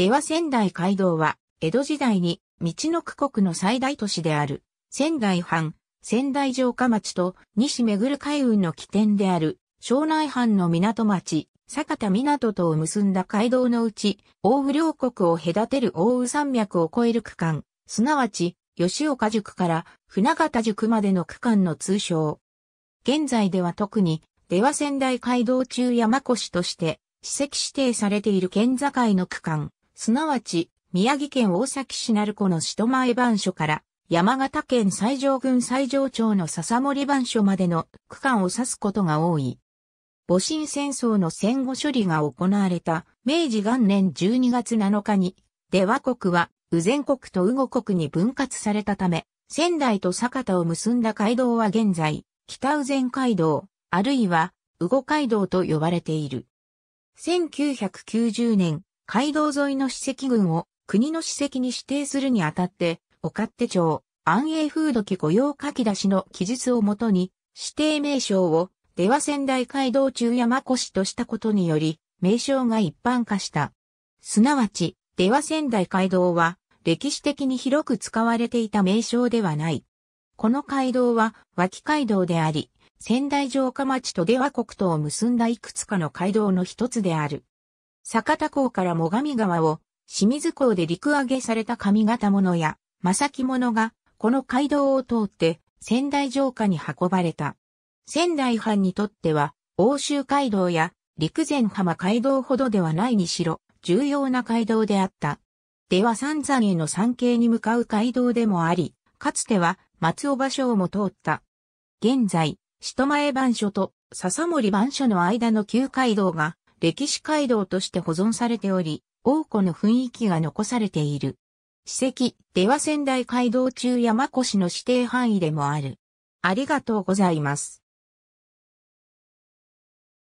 出羽仙台街道は、江戸時代に、道の区国の最大都市である、仙台藩、仙台城下町と西巡る海運の起点である、庄内藩の港町、坂田港とを結んだ街道のうち、大雨両国を隔てる大雨山脈を越える区間、すなわち、吉岡塾から船形塾までの区間の通称。現在では特に、出羽仙台街道中山越として、史跡指定されている県境の区間、すなわち、宮城県大崎市鳴子の首都前番所から、山形県西条郡西条町の笹森番所までの区間を指すことが多い。戊辰戦争の戦後処理が行われた明治元年12月7日に、出羽国は、右前国と右後国に分割されたため、仙台と酒田を結んだ街道は現在、北右前街道、あるいは、右後街道と呼ばれている。1990年、街道沿いの史跡群を国の史跡に指定するにあたって、岡手町、安永風土記御用書き出しの記述をもとに、指定名称を、出羽仙台街道中山越としたことにより、名称が一般化した。すなわち、出羽仙台街道は、歴史的に広く使われていた名称ではない。この街道は、脇街道であり、仙台城下町と出羽国とを結んだいくつかの街道の一つである。酒田港から最上川を、清水港で陸揚げされた上型物や、正木物が、この街道を通って、仙台城下に運ばれた。仙台藩にとっては、欧州街道や陸前浜街道ほどではないにしろ、重要な街道であった。では三山への山系に向かう街道でもあり、かつては松尾芭蕉も通った。現在、首都前番所と笹森番所の間の旧街道が歴史街道として保存されており、王庫の雰囲気が残されている。史跡では仙台街道中山市の指定範囲でもある。ありがとうございます。